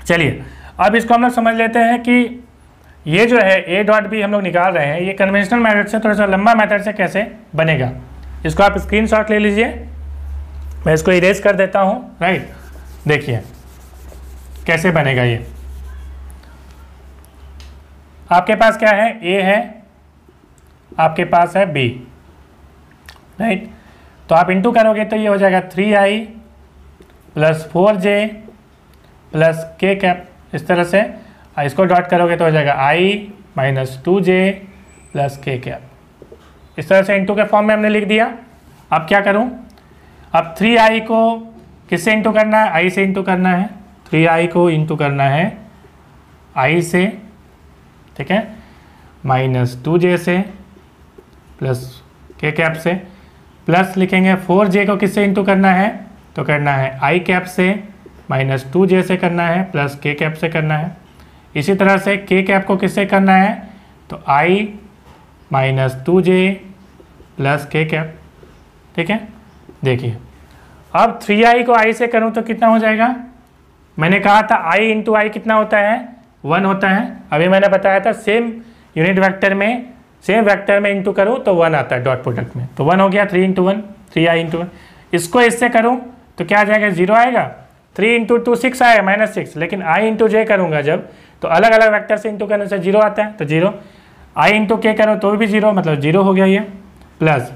चलिए अब इसको हम लोग समझ लेते हैं कि ये जो है ए डॉट बी हम लोग निकाल रहे हैं ये कन्वेंशनल मैथड से थोड़ा सा लंबा मैथड से कैसे बनेगा इसको आप स्क्रीन शॉट ले लीजिए मैं इसको इरेज कर देता हूँ राइट देखिए कैसे बनेगा ये आपके पास क्या है ए है आपके पास है बी राइट तो आप इंटू करोगे तो ये हो जाएगा three I plus four J plus K cap इस तरह से इसको डॉट करोगे तो हो जाएगा I minus two J plus K cap इस तरह से इंटू के फॉर्म में हमने लिख दिया अब क्या करूं अब थ्री आई को किससे इंटू करना है आई से इंटू करना है थ्री आई को इंटू करना है आई से ठीक है माइनस टू जे से प्लस के कैप से प्लस लिखेंगे फोर जे को किससे इंटू करना है तो करना है आई कैप से माइनस टू जे से करना है प्लस के कैप से करना है इसी तरह से के कैप को किससे करना है तो I minus two J plus K cap ठीक है देखिए अब थ्री आई को आई से करूं तो कितना हो जाएगा मैंने कहा था आई इंटू आई कितना होता है वन होता है अभी मैंने बताया था सेम यूनिट वेक्टर में सेम वेक्टर में इंटू करूँ तो वन आता है डॉट प्रोडक्ट में तो वन हो गया three into one three I into one इसको इससे करूँ तो क्या आ जाएगा जीरो आएगा थ्री इंटू टू सिक्स आया माइनस सिक्स लेकिन आई इंटू जे करूँगा जब तो अलग अलग वैक्टर से इंटू करने से जीरो आता है तो जीरो आई इंटू के करो तो भी जीरो मतलब जीरो हो गया ये plus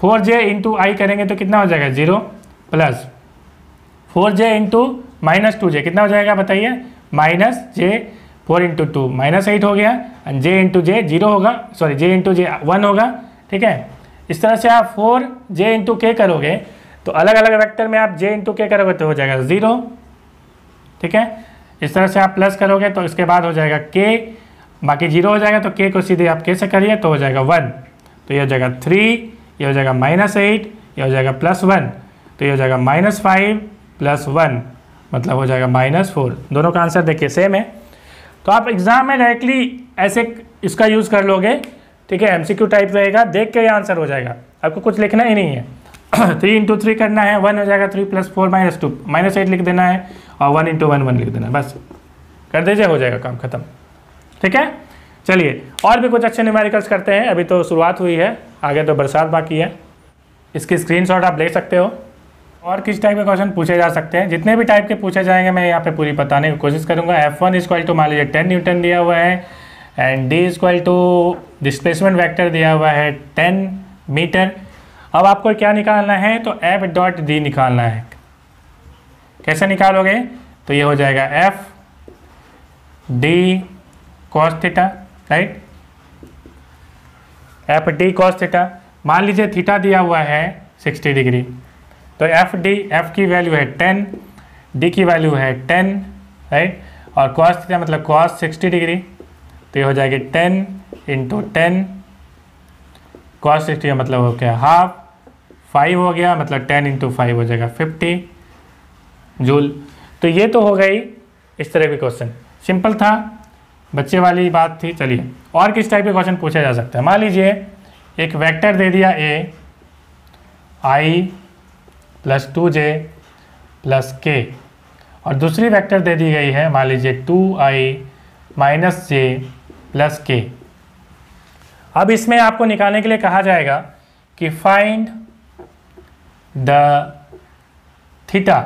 four J into I करेंगे तो कितना हो जाएगा zero plus four J into minus two J कितना हो जाएगा बताइए minus J four into two minus eight हो गया and J into J zero होगा sorry J into J one होगा ठीक है इस तरह से आप फोर जे इंटू के करोगे तो अलग अलग वेक्टर में आप जे इंटू के करोगे तो हो जाएगा जीरो ठीक है इस तरह से आप प्लस करोगे तो इसके बाद हो जाएगा के बाकी जीरो हो जाएगा तो के को सीधे आप कैसे करिए तो हो जाएगा वन तो ये हो जाएगा थ्री ये हो जाएगा माइनस एट ये हो जाएगा प्लस वन तो ये हो जाएगा माइनस फाइव प्लस वन मतलब हो जाएगा माइनस फोर दोनों का आंसर देखिए सेम है तो आप एग्ज़ाम में डायरेक्टली ऐसे इसका यूज़ कर लोगे ठीक है एमसीक्यू टाइप रहेगा देख के ये आंसर हो जाएगा आपको कुछ लिखना ही नहीं है थ्री इंटू थ्री करना है वन हो जाएगा three plus four minus two minus eight लिख देना है और वन इंटू वन वन लिख देना बस कर दीजिए हो जाएगा काम खत्म ठीक है चलिए और भी कुछ अच्छे न्यूमेरिकल्स करते हैं अभी तो शुरुआत हुई है आगे तो बरसात बाकी है इसकी स्क्रीनशॉट आप ले सकते हो और किस टाइप के क्वेश्चन पूछे जा सकते हैं जितने भी टाइप के पूछे जाएंगे मैं यहाँ पे पूरी बताने की कोशिश करूँगा एफ वन इजक्वल टू मान लीजिए टेन न्यूटन दिया हुआ है and D equal to displacement vector दिया हुआ है टेन मीटर अब आपको क्या निकालना है तो एफ डॉट डी निकालना है कैसे निकालोगे तो ये हो जाएगा F D cos theta right F D cos theta मान लीजिए थीटा दिया हुआ है 60 डिग्री तो एफ डी एफ की वैल्यू है 10 डी की वैल्यू है 10 राइट और कॉस थीटा मतलब कॉस 60 डिग्री तो ये हो जाएगी 10 इंटू टेन कॉस सिक्सटी मतलब हो गया हाफ फाइव हो गया मतलब टेन इंटू फाइव हो जाएगा फिफ्टी जूल तो ये तो हो गई इस तरह के क्वेश्चन सिंपल था बच्चे वाली बात थी चलिए और किस टाइप के क्वेश्चन पूछा जा सकता है मान लीजिए एक वेक्टर दे दिया A I plus two J plus K और दूसरी वेक्टर दे दी गई है मान लीजिए two I minus J plus K अब इसमें आपको निकालने के लिए कहा जाएगा कि find the theta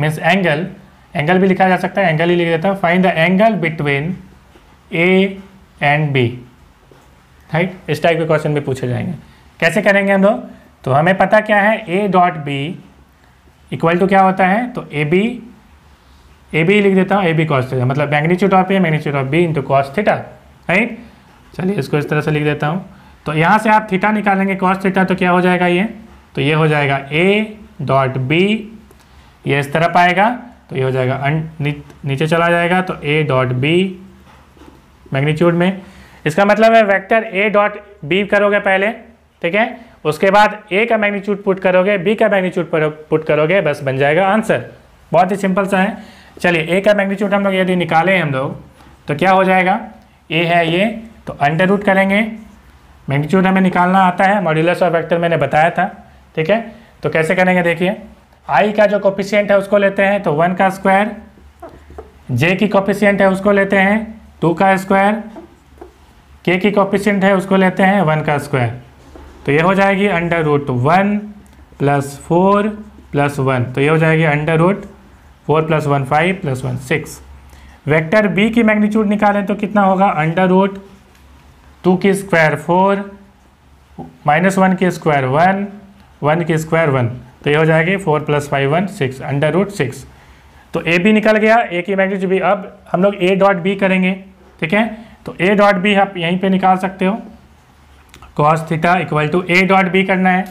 means angle angle भी लिखा जा सकता है एंगल ही लिख देता हूँ find the angle between A and B right इस टाइप के क्वेश्चन भी पूछे जाएंगे कैसे करेंगे हम लोग तो हमें पता क्या है A dot B equal to क्या होता है तो ए बी ए बी लिख देता हूँ ए बी कॉस्ट थीटा मतलब magnitude of A magnitude of B into cos theta right चलिए इसको इस तरह से लिख देता हूँ तो यहाँ से आप थीटा निकालेंगे कॉस्ट थीटा तो क्या हो जाएगा ये तो ये हो जाएगा ए डॉट बी ये इस तरफ आएगा तो ये हो जाएगा अन नी, नीचे चला जाएगा तो ए डॉट बी मैग्नीट्यूड में इसका मतलब है वेक्टर ए डॉट बी करोगे पहले ठीक है उसके बाद ए का मैग्नीट्यूड पुट करोगे बी का मैग्नीट्यूड पुट करोगे बस बन जाएगा आंसर बहुत ही सिंपल सा है चलिए ए का मैग्नीट्यूड हम लोग यदि निकालें हम लोग तो क्या हो जाएगा ए है ये तो अंडर रूट करेंगे मैग्नीट्यूड हमें निकालना आता है मॉड्यूलस और वेक्टर मैंने बताया था ठीक है तो कैसे करेंगे देखिए आई का जो कॉपिशियंट है उसको लेते हैं तो वन का स्क्वायर जे की कॉपिशियंट है उसको लेते हैं टू का स्क्वायर के की कॉपिशियंट है उसको लेते हैं वन का स्क्वायर तो ये हो जाएगी under root one plus four plus one तो ये हो जाएगी under root four plus one five plus one six vector B की मैग्नीट्यूड निकालें तो कितना होगा अंडर रूट टू की स्क्वायर फोर माइनस वन की स्क्वायर वन वन की स्क्वायर वन तो ये हो जाएगी four plus five one six under root six तो ए बी निकल गया ए की मैग्नीट्यूड भी अब हम लोग ए डॉट बी करेंगे ठीक है तो ए डॉट बी आप यहीं पे निकाल सकते हो cos theta equal to A dot B करना है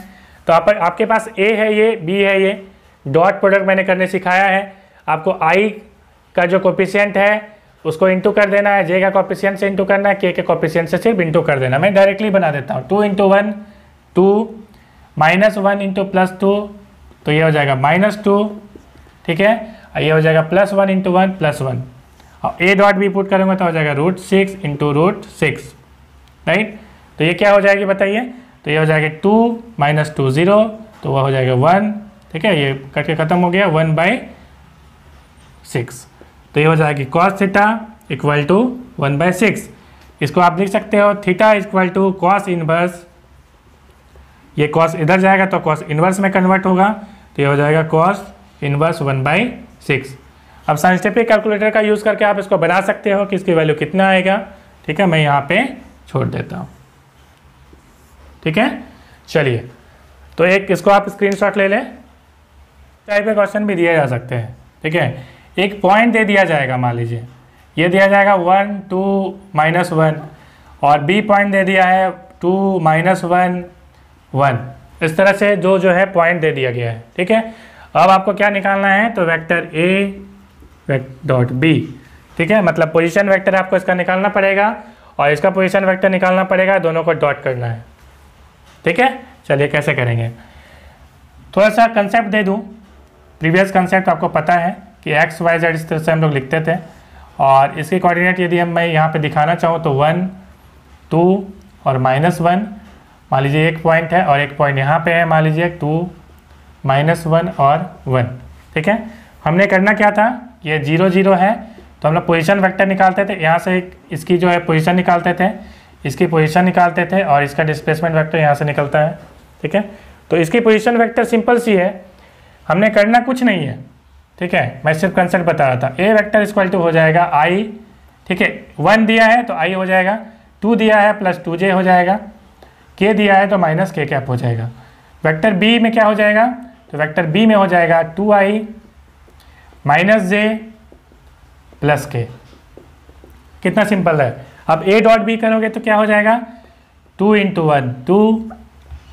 तो आप, आपके पास ए है ये बी है ये डॉट प्रोडक्ट मैंने करने सिखाया है आपको आई का जो कॉपिशियंट है उसको इंटू कर देना है जे का कॉपिशियंट से इंटू करना है के के कॉपिशियंट से सिर्फ इंटू कर देना मैं डायरेक्टली बना देता हूँ two into one two minus one into plus two तो ये हो जाएगा माइनस टू ठीक है और ये हो जाएगा plus one into one plus one और ए डॉट भी पुट करूंगा तो हो जाएगा root six into root six right तो ये क्या हो जाएगी बताइए तो ये हो जाएगा टू माइनस टू ज़ीरो तो वह हो जाएगा वन ठीक है ये करके ख़त्म हो गया वन बाई सिक्स तो ये हो जाएगी cos theta equal to one by six इसको आप लिख सकते हो theta equal to cos inverse ये कॉस इधर जाएगा तो कॉस इनवर्स में कन्वर्ट होगा तो ये हो जाएगा cos inverse one by six अब साइंसटिफिक कैलकुलेटर का यूज़ करके आप इसको बना सकते हो कि इसकी वैल्यू कितना आएगा ठीक है मैं यहाँ पे छोड़ देता हूँ ठीक है चलिए तो एक इसको आप स्क्रीनशॉट ले लें टाइप के क्वेश्चन भी दिया जा सकते हैं ठीक है एक पॉइंट दे दिया जाएगा मान लीजिए ये दिया जाएगा वन टू माइनस वन और बी पॉइंट दे दिया है टू माइनस वन वन इस तरह से जो जो है पॉइंट दे दिया गया है ठीक है अब आपको क्या निकालना है तो वेक्टर ए डॉट बी ठीक है मतलब पोजीशन वेक्टर आपको इसका निकालना पड़ेगा और इसका पोजीशन वेक्टर निकालना पड़ेगा दोनों को डॉट करना है ठीक है चलिए कैसे करेंगे थोड़ा सा कंसेप्ट दे दूँ प्रीवियस कंसेप्ट आपको पता है कि एक्स वाई जेड इस तरह से हम लोग लिखते थे और इसके कोऑर्डिनेट यदि हम मैं यहाँ पे दिखाना चाहूँ तो वन टू और माइनस वन मान लीजिए एक पॉइंट है और एक पॉइंट यहाँ पे है मान लीजिए टू माइनस वन और वन ठीक है हमने करना क्या था ये जीरो जीरो है तो हम लोग पोजिशन वैक्टर निकालते थे यहाँ से इसकी जो है पोजिशन निकालते थे इसकी पोजिशन निकालते थे और इसका डिस्प्लेसमेंट वैक्टर यहाँ से निकलता है ठीक है तो इसकी पोजिशन वैक्टर सिंपल सी है हमने करना कुछ नहीं है ठीक है मैं सिर्फ कंसेप्ट बता रहा था ए वैक्टर इक्वल टू हो जाएगा आई ठीक है वन दिया है तो आई हो जाएगा टू दिया है प्लस टू जे हो जाएगा के दिया है तो माइनस के कैप हो जाएगा वेक्टर बी में क्या हो जाएगा तो वेक्टर बी में हो जाएगा two I minus J plus K कितना सिंपल है अब ए डॉट बी करोगे तो क्या हो जाएगा टू इंटू वन टू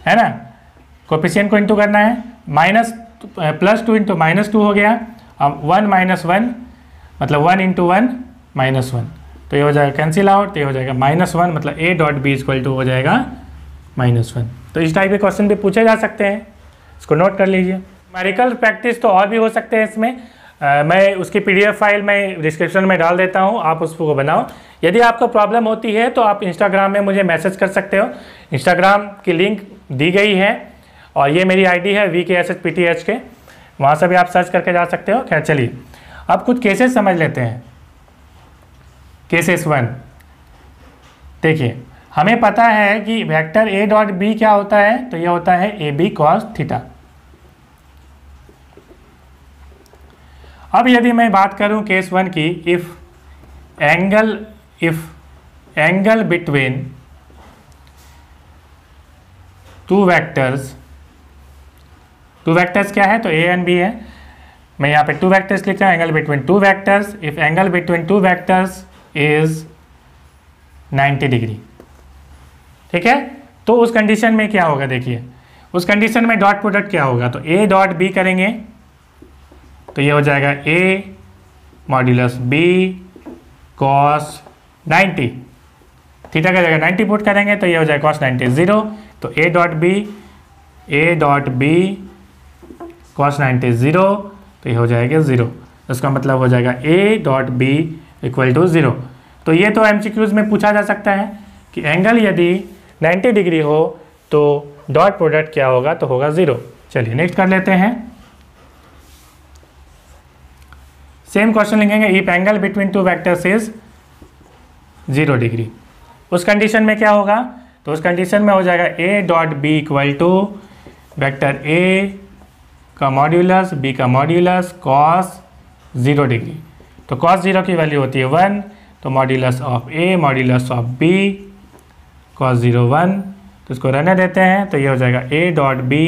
है ना कोपिशियन को इंटू करना है minus plus two into minus two हो गया अब वन माइनस वन मतलब one into one minus one तो ये हो जाएगा कैंसिल आउट तो ये हो जाएगा माइनस वन मतलब A dot B equal to हो जाएगा माइनस वन तो इस टाइप के क्वेश्चन भी पूछे जा सकते हैं इसको नोट कर लीजिए मेरिकल प्रैक्टिस तो और भी हो सकते हैं इसमें आ, मैं उसकी पीडीएफ फाइल मैं डिस्क्रिप्शन में डाल देता हूँ आप उसको बनाओ यदि आपको प्रॉब्लम होती है तो आप इंस्टाग्राम में मुझे मैसेज कर सकते हो इंस्टाग्राम की लिंक दी गई है और ये मेरी आईडी है V K S H P T H के वहाँ से भी आप सर्च करके जा सकते हो खैर चलिए अब कुछ केसेस समझ लेते हैं केसेस वन देखिए हमें पता है कि वेक्टर ए डॉट बी क्या होता है तो यह होता है ए बी कॉस थीटा अब यदि मैं बात करूं केस वन की if angle if angle between two vectors two vectors क्या है तो ए एंड बी है मैं यहां पे टू वेक्टर्स लिख रहा angle between two vectors if angle between two vectors is 90 degree ठीक है तो उस कंडीशन में क्या होगा देखिए उस कंडीशन में डॉट प्रोडक्ट क्या होगा तो ए डॉट बी करेंगे तो ये हो जाएगा A modulus B cos 90 theta का जगह 90 पुट करेंगे तो ये हो जाएगा कॉस 90 ज़ीरो तो A dot B A dot B cos 90 zero तो ये हो जाएगा ज़ीरो उसका मतलब हो जाएगा A dot B equal to zero तो ये तो एम में पूछा जा सकता है कि एंगल यदि 90 डिग्री हो तो डॉट प्रोडक्ट क्या होगा तो होगा ज़ीरो चलिए नेक्स्ट कर लेते हैं सेम क्वेश्चन लिखेंगे if angle between two vectors is zero degree उस कंडीशन में क्या होगा तो उस कंडीशन में हो जाएगा A dot B equal to vector A का मॉड्यूलस बी का मॉड्यूलस कॉस ज़ीरो डिग्री तो कॉस ज़ीरो की वैल्यू होती है वन तो modulus of A modulus of B cos zero one तो इसको रहने देते हैं तो ये हो जाएगा A dot B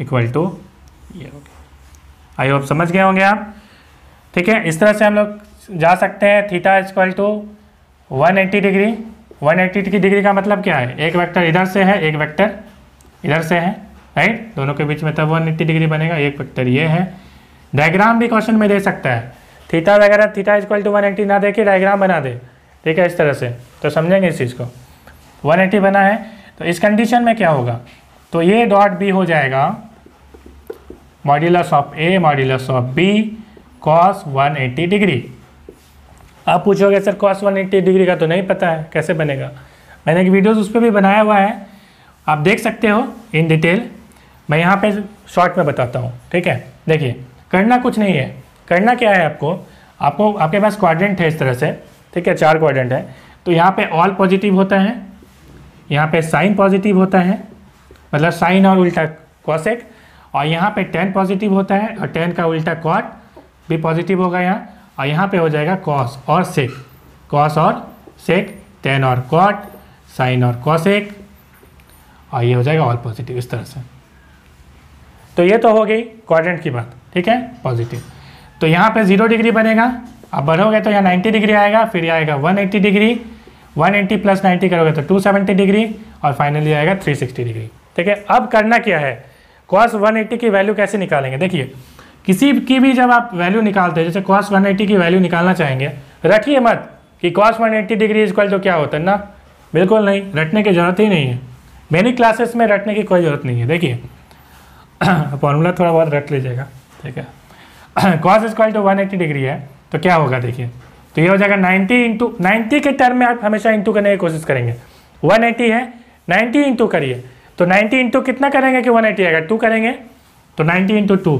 equal to ये हो गया आई होप समझ गए होंगे आप ठीक है इस तरह से हम लोग जा सकते हैं theta equal to one eighty degree one eighty की डिग्री का मतलब क्या है एक वेक्टर इधर से है एक वेक्टर इधर से है राइट दोनों के बीच में तब वन एट्टी डिग्री बनेगा एक वेक्टर ये है डायग्राम भी क्वेश्चन में दे सकता है थीटा वगैरह theta equal to one eighty ना दे के डायग्राम बना दे ठीक है इस तरह से तो समझेंगे इस चीज़ को एटी बना है तो इस कंडीशन में क्या होगा तो ये डॉट बी हो जाएगा modulus of A modulus of B cos 180 degree आप पूछोगे सर कॉस 180 डिग्री का तो नहीं पता है कैसे बनेगा मैंने एक वीडियोस उस पर भी बनाया हुआ है आप देख सकते हो इन डिटेल मैं यहाँ पे शॉर्ट में बताता हूँ ठीक है देखिए करना कुछ नहीं है करना क्या है आपको आपको आपके पास क्वाड्रेंट है इस तरह से ठीक है चार क्वाड्रेंट है तो यहाँ पे ऑल पॉजिटिव होता है यहाँ पे साइन पॉजिटिव होता है मतलब साइन और उल्टा कॉसेक और यहाँ पे टेन पॉजिटिव होता है और टेन का उल्टा कॉट भी पॉजिटिव होगा यहाँ और यहाँ पे हो जाएगा कॉस और सेक कॉस और सेक टेन और कॉट साइन और कॉसेक और ये हो जाएगा ऑल पॉजिटिव इस तरह से तो ये तो हो गई क्वारेंट की बात ठीक है पॉजिटिव तो यहाँ पे जीरो डिग्री बनेगा अब बढ़ोगे तो यहाँ 90 डिग्री आएगा फिर आएगा 180 degree one eighty plus ninety करोगे तो टू सेवेंटी डिग्री और फाइनली आएगा थ्री सिक्सटी डिग्री ठीक है अब करना क्या है कॉस वन एट्टी की वैल्यू कैसे निकालेंगे देखिए किसी की भी जब आप वैल्यू निकालते हैं जैसे कॉस वन एट्टी की वैल्यू निकालना चाहेंगे रखिए मत कि cos one eighty degree equal to क्या होता है ना बिल्कुल नहीं रटने की ज़रूरत ही नहीं है मेरी क्लासेस में रटने की कोई ज़रूरत नहीं है देखिए फॉर्मूला <coughs> थोड़ा बहुत रट लीजिएगा ठीक है cos equal to one degree है तो क्या होगा देखिए तो ये हो जाएगा 90 इंटू नाइन्टी के टर्म में आप हमेशा इंटू करने की कोशिश करेंगे 180 है 90 इंटू करिए तो 90 इंटू कितना करेंगे कि 180 आएगा टू करेंगे तो 90 इंटू टू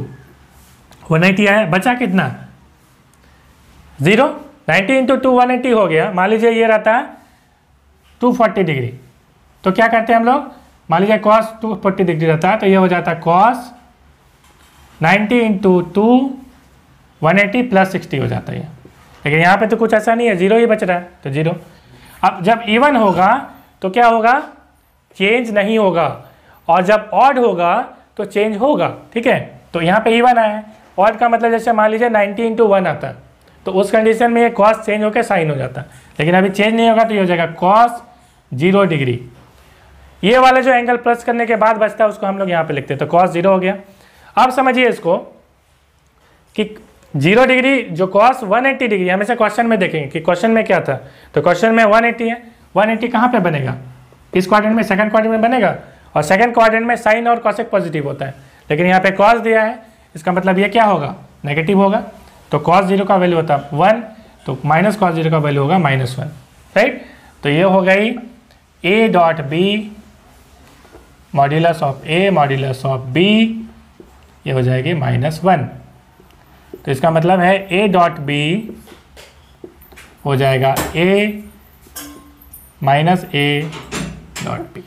वन आया बचा कितना जीरो 90 इंटू टू वन हो गया मान लीजिए ये रहता है 240 डिग्री तो क्या करते हैं हम लोग मान लीजिए कॉस टू डिग्री रहता है तो ये हो जाता है cos ninety into two one plus sixty हो जाता है लेकिन यहाँ पे तो कुछ ऐसा नहीं है जीरो ही बच रहा है तो जीरो अब जब इवन होगा तो क्या होगा चेंज नहीं होगा और जब ऑड होगा तो चेंज होगा ठीक है तो यहाँ पे इवन आया है ऑड का मतलब जैसे मान लीजिए नाइनटी इंटू वन आता तो उस कंडीशन में ये कॉस चेंज होकर साइन हो जाता लेकिन अभी चेंज नहीं होगा तो ये हो जाएगा कॉस जीरो डिग्री ये वाला जो एंगल प्लस करने के बाद बचता है उसको हम लोग यहाँ पे लिखते हैं तो कॉस जीरो हो गया अब समझिए इसको कि जीरो डिग्री जो कॉस 180 डिग्री हमेशा क्वेश्चन में देखेंगे कि क्वेश्चन में क्या था तो क्वेश्चन में 180 है 180 एट्टी कहाँ पर बनेगा इस क्वार्टर में सेकंड क्वार्टर में बनेगा और सेकंड क्वार्टर में साइन और कॉसिक पॉजिटिव होता है लेकिन यहाँ पे कॉस दिया है इसका मतलब ये क्या होगा नेगेटिव होगा तो कॉस जीरो का वैल्यू होता है वन तो माइनस कॉस जीरो का वैल्यू होगा माइनस वन राइट तो ये हो गई A dot B modulus of A modulus of B ये हो जाएगी माइनस वन तो इसका मतलब है ए डॉट बी हो जाएगा A minus A dot B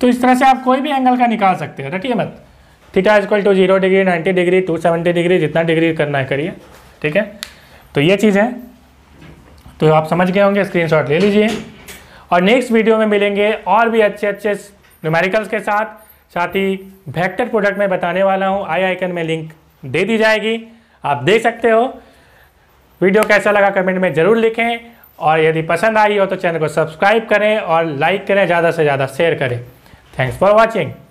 तो इस तरह से आप कोई भी एंगल का निकाल सकते हो रटिए मत theta equal to zero degree ninety degree to seventy degree जितना डिग्री करना है करिए ठीक है तो ये चीज़ है तो आप समझ गए होंगे स्क्रीनशॉट ले लीजिए और नेक्स्ट वीडियो में मिलेंगे और भी अच्छे अच्छे न्यूमेरिकल्स के साथ साथ ही वेक्टर प्रोडक्ट में बताने वाला हूँ आई आइकन में लिंक दे दी जाएगी आप देख सकते हो वीडियो कैसा लगा कमेंट में ज़रूर लिखें और यदि पसंद आई हो तो चैनल को सब्सक्राइब करें और लाइक करें ज़्यादा से ज़्यादा शेयर करें थैंक्स फॉर वॉचिंग